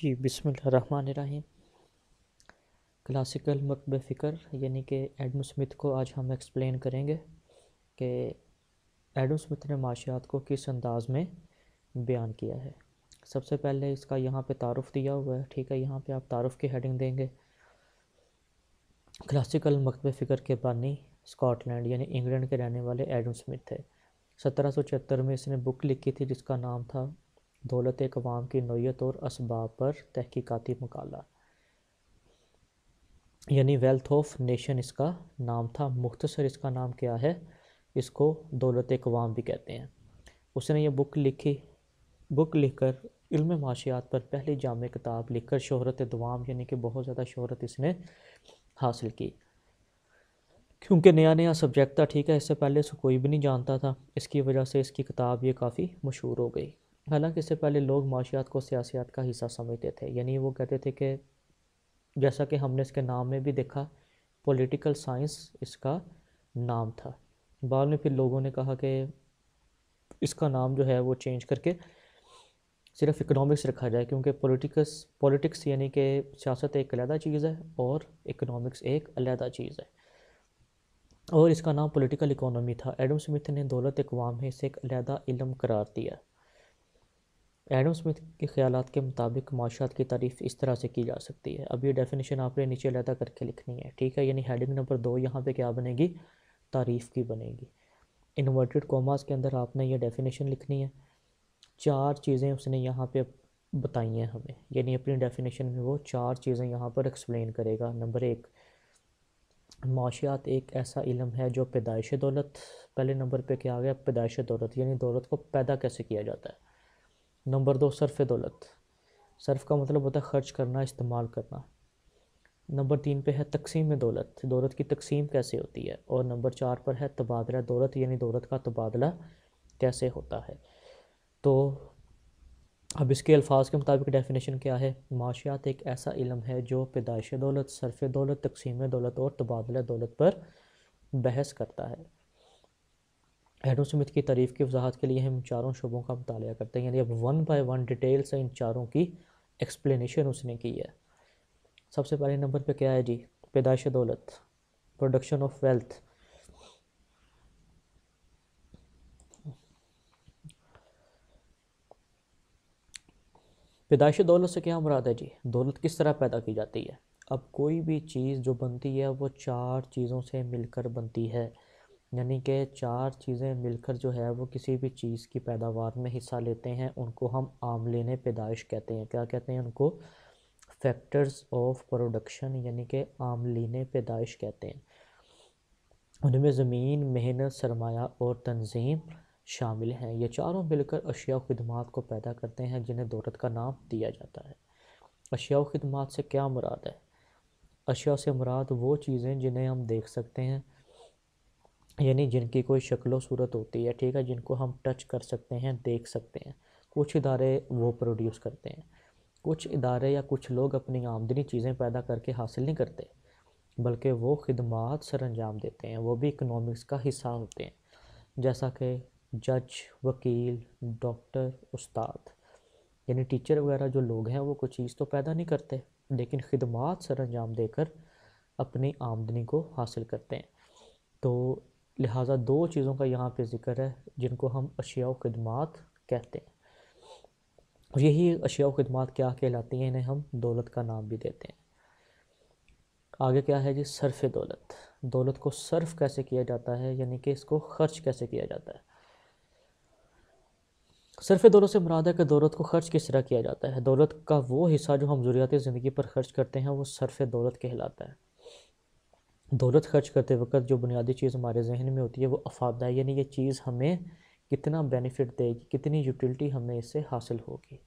जी बिसमीम क्लासिकल मकब फ़िक्र यानी कि एडम स्मिथ को आज हम एक्सप्लेन करेंगे कि एडम स्मिथ ने माशियात को किस अंदाज में बयान किया है सबसे पहले इसका यहाँ पे तारफ़ दिया हुआ है ठीक है यहाँ पे आप तारफ़ की हेडिंग देंगे क्लासिकल मकब फ़िक्र के बानी स्कॉटलैंड यानी इंग्लैंड के रहने वाले एडम स्मिथ थे सत्रह में इसने बुक लिखी थी जिसका नाम था दौलत कवाम की नोयत और इसबाब पर तहकीकती मकाल यानी वेल्थ ऑफ नेशन इसका नाम था मुख्तसर इसका नाम क्या है इसको दौलत कवाम भी कहते हैं उसने ये बुक लिखी बुक लिखकर इल्म माशियात पर पहली जाम किताब लिखकर शहरत दवाम यानी कि बहुत ज़्यादा शहरत इसने हासिल की क्योंकि नया नया सब्जेक्ट था ठीक है इससे पहले इसको कोई भी नहीं जानता था इसकी वजह से इसकी किताब ये काफ़ी मशहूर हो गई हालांकि इससे पहले लोग माशियात को सियासियात का हिस्सा समझते थे यानी वो कहते थे कि जैसा कि हमने इसके नाम में भी देखा पॉलिटिकल साइंस इसका नाम था बाद में फिर लोगों ने कहा कि इसका नाम जो है वो चेंज करके सिर्फ इकोनॉमिक्स रखा जाए क्योंकि पॉलिटिक्स पॉलिटिक्स यानी कि सियासत एक अलहदा चीज़ है और इकोनॉमिक्स एक अलहदा चीज़ है और इसका नाम पॉलिटिकल इकोनॉमी था एडम स्मिथ ने दौलत अकवाम में इसे एक अलहदा इलम करार दिया एडम स्मिथ के ख्याल के मुताबिक माशात की तारीफ़ इस तरह से की जा सकती है अब ये डेफिनेशन आपने नीचे अलहदा करके लिखनी है ठीक है यानी हेडिंग नंबर दो यहाँ पे क्या बनेगी तारीफ़ की बनेगी इन्वर्टेड कॉमास के अंदर आपने ये डेफिनेशन लिखनी है चार चीज़ें उसने यहाँ पे बताई हैं हमें यानी अपनी डेफिनेशन में वो चार चीज़ें यहाँ पर एक्सप्लन करेगा नंबर एक माशियात एक ऐसा इलम है जो पैदाइश दौलत पहले नंबर पर क्या आ गया पैदाइश दौलत यानी दौलत को पैदा कैसे किया जाता है नंबर दो सरफ़ दौलत सरफ़ का मतलब होता है ख़र्च करना इस्तेमाल करना नंबर तीन पे है तकसीम दौलत दौलत की तकसीम कैसे होती है और नंबर चार पर है तबादला दौलत यानी दौलत का तबादला कैसे होता है तो अब इसके अल्फाज के मुताबिक डेफिनेशन क्या है माशियात एक ऐसा इलम है जो पैदाइश दौलत सरफ़ दौलत तकसीम दौलत और तबादला दौलत पर बहस करता है एडम स्मिथ की तारीफ़ की वजाहत के लिए हम चारों शोबों का मताल करते हैं यानी अब वन बाय वन डिटेल से इन चारों की एक्सप्लेनेशन उसने की है सबसे पहले नंबर पे क्या है जी पैदाइश दौलत प्रोडक्शन ऑफ वेल्थ पैदाइश दौलत से क्या मुराद है जी दौलत किस तरह पैदा की जाती है अब कोई भी चीज़ जो बनती है वो चार चीज़ों से मिलकर बनती है यानी कि चार चीज़ें मिलकर जो है वो किसी भी चीज़ की पैदावार में हिस्सा लेते हैं उनको हम आम लेने पैदाइश कहते हैं क्या कहते हैं उनको फैक्टर्स ऑफ प्रोडक्शन यानी कि लेने पैदाइश कहते हैं उनमें ज़मीन मेहनत सरमाया और तंजीम शामिल हैं ये चारों मिलकर अशिया खदमात को पैदा करते हैं जिन्हें दौलत का नाम दिया जाता है अशिया खदमात से क्या मुराद है अशिया से मुराद वो चीज़ें जिन्हें हम देख सकते हैं यानी जिनकी कोई शक्लो सूरत होती है ठीक है जिनको हम टच कर सकते हैं देख सकते हैं कुछ इदारे वो प्रोड्यूस करते हैं कुछ इदारे या कुछ लोग अपनी आमदनी चीज़ें पैदा करके हासिल नहीं करते बल्कि वो खदमात सर अंजाम देते हैं वो भी इकनॉमिक्स का हिस्सा होते हैं जैसा कि जज वकील डॉक्टर उस्ताद यानी टीचर वगैरह जो लोग हैं वो कोई चीज़ तो पैदा नहीं करते लेकिन खदमात सर अंजाम देकर अपनी आमदनी को हासिल करते हैं तो लिहाजा दो चीज़ों का यहाँ पे ज़िक्र है जिनको हम अशिया खदमात कहते हैं यही अशिया खदमात क्या कहलाती हैं इन्हें हम दौलत का नाम भी देते हैं आगे क्या है जी सरफ़ दौलत दौलत को सर्फ कैसे किया जाता है यानी कि इसको खर्च कैसे किया जाता है सरफ़ दौलत से मुरादा के दौलत को खर्च किस तरह किया जाता है दौलत का वो हिस्सा जो हम जरूरिया ज़िंदगी पर खर्च करते हैं वो सरफ़ दौलत कहलाता है दौलत खर्च करते वक्त जो बुनियादी चीज़ हमारे जहन में होती है वो अफादा है यानी ये चीज़ हमें कितना बेनिफिट देगी कितनी यूटिलिटी हमें इससे हासिल होगी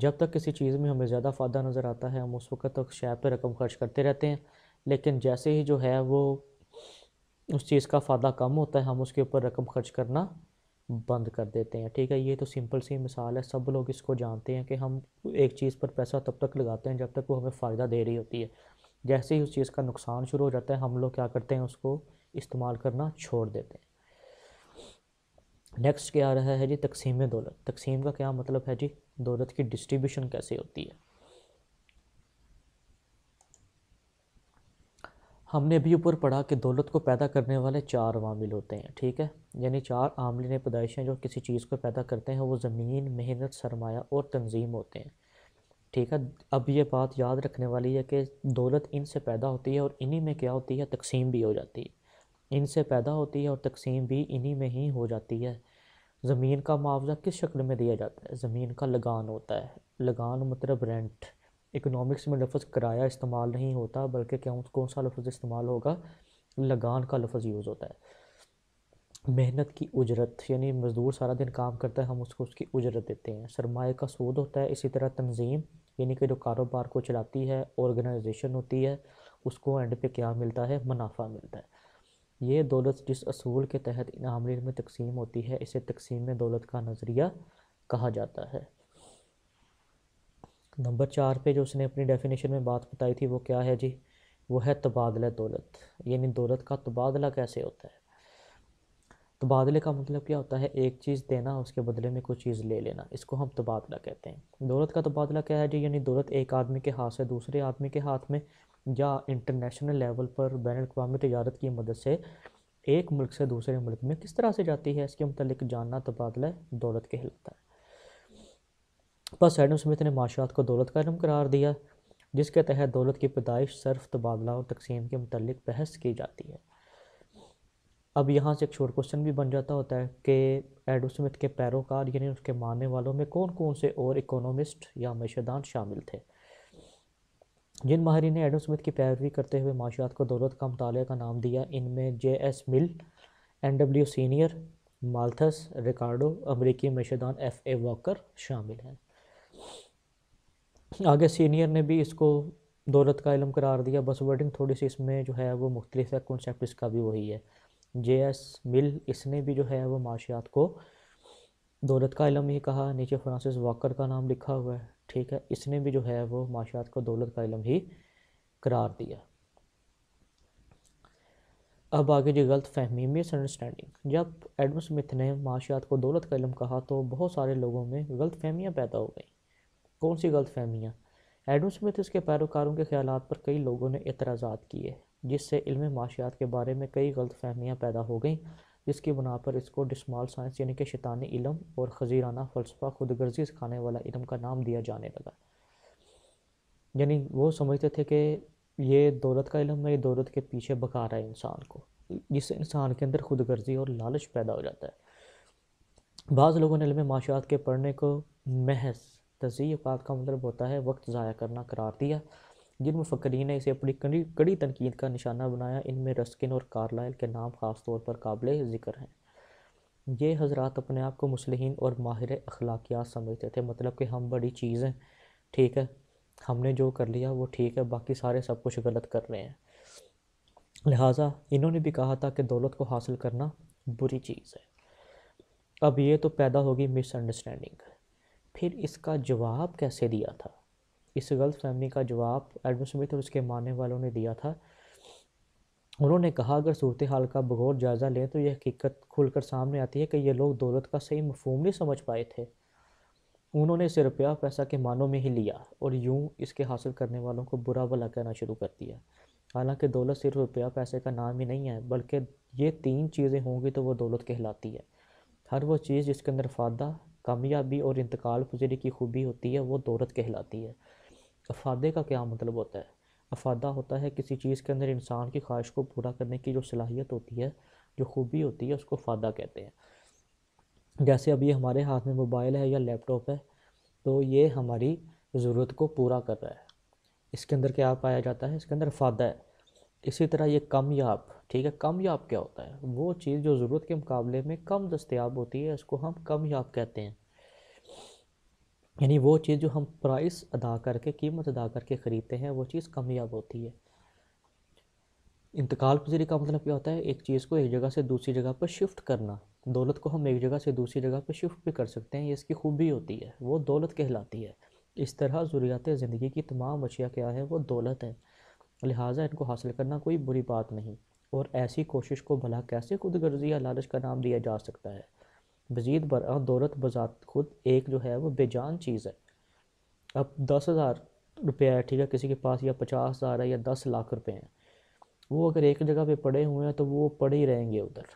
जब तक किसी चीज़ में हमें ज़्यादा फ़ायदा नज़र आता है हम उस वक्त तक शेयर पर रकम खर्च करते रहते हैं लेकिन जैसे ही जो है वो उस चीज़ का फ़ायदा कम होता है हम उसके ऊपर रकम खर्च करना बंद कर देते हैं ठीक है ये तो सिंपल सी मिसाल है सब लोग इसको जानते हैं कि हम एक चीज़ पर पैसा तब तक लगाते हैं जब तक वो हमें फ़ायदा दे रही होती है जैसे ही उस चीज़ का नुकसान शुरू हो जाता है हम लोग क्या करते हैं उसको इस्तेमाल करना छोड़ देते हैं नेक्स्ट क्या आ रहा है जी तकसीम दौलत तकसीम का क्या मतलब है जी दौलत की डिस्ट्रीब्यूशन कैसे होती है हमने भी ऊपर पढ़ा कि दौलत को पैदा करने वाले चार आमिल होते हैं ठीक है यानी चार आमले पैदाइशें जो किसी चीज़ को पैदा करते हैं वो ज़मीन मेहनत सरमाया और तंजीम होते हैं ठीक है अब ये बात याद रखने वाली है कि दौलत इन से पैदा होती है और इन्हीं में क्या होती है तकसीम भी हो जाती है इन से पैदा होती है और तकसीम भी इन्हीं में ही हो जाती है ज़मीन का मुआवजा किस शक्ल में दिया जाता है ज़मीन का लगान होता है लगान मतलब रेंट इकोनॉमिक्स में लफ्ज़ किराया इस्तेमाल नहीं होता बल्कि क्या कौन सा लफ्ज़ इस्तेमाल होगा लगान का लफ्ज़ यूज़ होता है मेहनत की उजरत यानी मज़दूर सारा दिन काम करता है हम उसको उसकी उजरत देते हैं सरमाए का सूद होता है इसी तरह तंजीम यानी कि जो कारोबार को चलाती है ऑर्गेनाइजेशन होती है उसको एंड पे क्या मिलता है मुनाफा मिलता है ये दौलत जिस असूल के तहत इन आमरीन में तकसीम होती है इसे तकसीम दौलत का नज़रिया कहा जाता है नंबर चार पे जो उसने अपनी डेफिनेशन में बात बताई थी वो क्या है जी वो है तबादला दौलत यानी दौलत का तबादला कैसे होता है तबादले तो का मतलब क्या होता है एक चीज़ देना उसके बदले में कुछ चीज़ ले लेना इसको हम तबादला कहते हैं दौलत का तबादला क्या है जी यानी दौलत एक आदमी के हाथ से दूसरे आदमी के हाथ में या इंटरनेशनल लेवल पर बैन अवी तजारत की मदद से एक मुल्क से दूसरे मुल्क में किस तरह से जाती है इसके मतलब जानना तबादला दौलत कहलाता है बस एडम स्मिथ ने माशात को दौलत का इलम करार दिया जिसके तहत दौलत की पैदाइश सर्फ तबादला और तकसीम के मतलब बहस की जाती है अब यहाँ से एक छोट क्वेश्चन भी बन जाता होता है कि एडो स्मिथ के पैरोकार यानी उसके मानने वालों में कौन कौन से और इकोनॉमिस्ट या मशदान शामिल थे जिन माहरी ने एडम स्मिथ की पैरवी करते हुए माशियात को दौलत का मताल का नाम दिया इनमें J S Mill N W Senior Malthus Ricardo अमरीकी मशदान एफ ए वॉकर शामिल हैं आगे सीनियर ने भी इसको दौलत का इलम करार दिया बस वर्डिंग थोड़ी सी इसमें जो है वो मुख्तलिफ है कॉन्सेप्ट इसका भी वही है जे एस मिल इसने भी जो है वो माशियात को दौलत का इलम ही कहा नीचे फ्रांसिस वाकर का नाम लिखा हुआ है ठीक है इसने भी जो है वो माशियात को दौलत का इलम ही करार दिया अब आगे जी गलत फहमी मिस अंडरस्टैंडिंग जब एडम स्मिथ ने माशियात को दौलत का इलम कहा तो बहुत सारे लोगों में गलत फहमियाँ पैदा हो गई कौन सी गलत फहमियाँ एडम स्मिथ इसके पैरोकारों के ख्याल पर कई लोगों ने एतराज़ा किए जिससे इल्म माशियात के बारे में कई गलत फहमियाँ पैदा हो गईं जिसकी बुना पर इसको डिस्माल साइंस यानी कि शैतानी इलम और खजीराना फ़लसफ़ा खुदगर्जी सिखाने वाला इलम का नाम दिया जाने लगा यानी वो समझते थे कि ये दौलत का इलम है ये दौलत के पीछे बका रहा है इंसान को जिससे इंसान के अंदर खुदगर्जी और लालच पैदा हो जाता है बाज़ लोगों ने इलम माशियात के पढ़ने को महज तजी अफराद का मतलब होता है वक्त ज़ाया करना करार दिया जिन मुफकरीन ने इसे अपनी कड़ी कड़ी तनकीद का निशाना बनाया इनमें रस्किन और कार्लाइल के नाम ख़ास तौर पर काबिल ज़िक्र हैं ये हजरात अपने आप को मुसलिन और माहिर अखलाकियात समझते थे मतलब कि हम बड़ी चीज़ हैं ठीक है हमने जो कर लिया वो ठीक है बाकी सारे सब कुछ गलत कर रहे हैं लिहाजा इन्होंने भी कहा था कि दौलत को हासिल करना बुरी चीज़ है अब ये तो पैदा होगी मिसअंडरस्टैंडिंग फिर इसका जवाब कैसे दिया था इस गलत फहमी का जवाब एडम स्मिथ और उसके मानने वालों ने दिया था उन्होंने कहा अगर सूरत हाल का बगौर जायज़ा लें तो यह हकीकत खुलकर सामने आती है कि ये लोग दौलत का सही मफहम नहीं समझ पाए थे उन्होंने इसे रुपया पैसा के मानों में ही लिया और यूँ इसके हासिल करने वालों को बुरा भला कहना शुरू कर दिया हालांकि दौलत सिर्फ रुपया पैसे का नाम ही नहीं है बल्कि ये तीन चीज़ें होंगी तो वह दौलत कहलाती है हर वो चीज़ जिसके अंदर फायदा कामयाबी और इंतकाल पजीरी की खूबी होती है वो दौलत कहलाती है अफादे का क्या मतलब होता है अफादा होता है किसी चीज़ के अंदर इंसान की ख्वाहिश को पूरा करने की जो सलाहियत होती है जो खूबी होती है उसको फादा कहते हैं जैसे अभी हमारे हाथ में मोबाइल है या लैपटॉप है तो ये हमारी ज़रूरत को पूरा कर रहा है इसके अंदर क्या पाया जाता है इसके अंदर फादा है इसी तरह ये कमयाब ठीक है कमयाब क्या होता है वो चीज़ जो ज़रूरत के मुकाबले में कम दस्तियाब होती है इसको हम कमयाब कहते हैं यानी वो चीज़ जो हम प्राइस अदा करके कीमत अदा करके ख़रीदते हैं वो चीज़ कामयाब होती है इंतकाल पजीरी का मतलब क्या होता है एक चीज़ को एक जगह से दूसरी जगह पर शिफ्ट करना दौलत को हम एक जगह से दूसरी जगह पर शिफ्ट भी कर सकते हैं ये इसकी खूबी होती है वो दौलत कहलाती है इस तरह ज़रूरियात ज़िंदगी की तमाम अशिया क्या है वो दौलत है लिहाजा इनको हासिल करना कोई बुरी बात नहीं और ऐसी कोशिश को भला कैसे खुदगर्जी या लालच का नाम दिया जा सकता है मज़ीद बर दौलत बजात खुद एक जो है वो बेजान चीज़ है अब दस हज़ार रुपया है ठीक है किसी के पास या पचास हज़ार है या दस लाख रुपये हैं वो अगर एक जगह पे पड़े हुए हैं तो वो पड़े ही रहेंगे उधर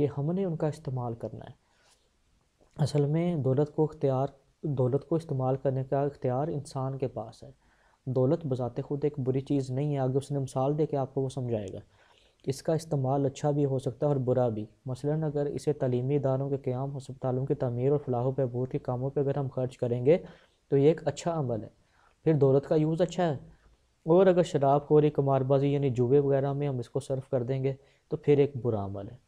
ये हमने उनका इस्तेमाल करना है असल में दौलत को अख्तियार दौलत को इस्तेमाल करने का अख्तियार इंसान के पास है दौलत बजाते खुद एक बुरी चीज़ नहीं है आगे उसने मिसाल दे के आपको वो समझाएगा इसका इस्तेमाल अच्छा भी हो सकता है और बुरा भी मसलन अगर इसे तलीमी इदारों के क़्याम हस्पतालों की तमीर और फलाह बहबूर के कामों पर अगर हम खर्च करेंगे तो ये एक अच्छा अमल है फिर दौलत का यूज़ अच्छा है और अगर शराब खोरी कमारबाजी यानी जुए वगैरह में हम इसको सर्व कर देंगे तो फिर एक बुरा अमल है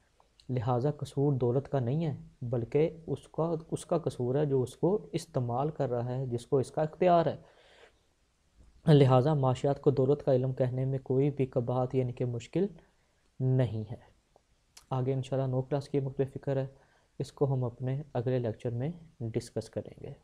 लिहाजा कसूर दौलत का नहीं है बल्कि उसका उसका कसूर है जो उसको इस्तेमाल कर रहा है जिसको इसका इख्तियार है लिहाजा माशियात को दौलत का इलम कहने में कोई भी कबाहत यानी कि मुश्किल नहीं है आगे इंशाल्लाह नो क्लास की मुख्त फ़िक्र है इसको हम अपने अगले लेक्चर में डिस्कस करेंगे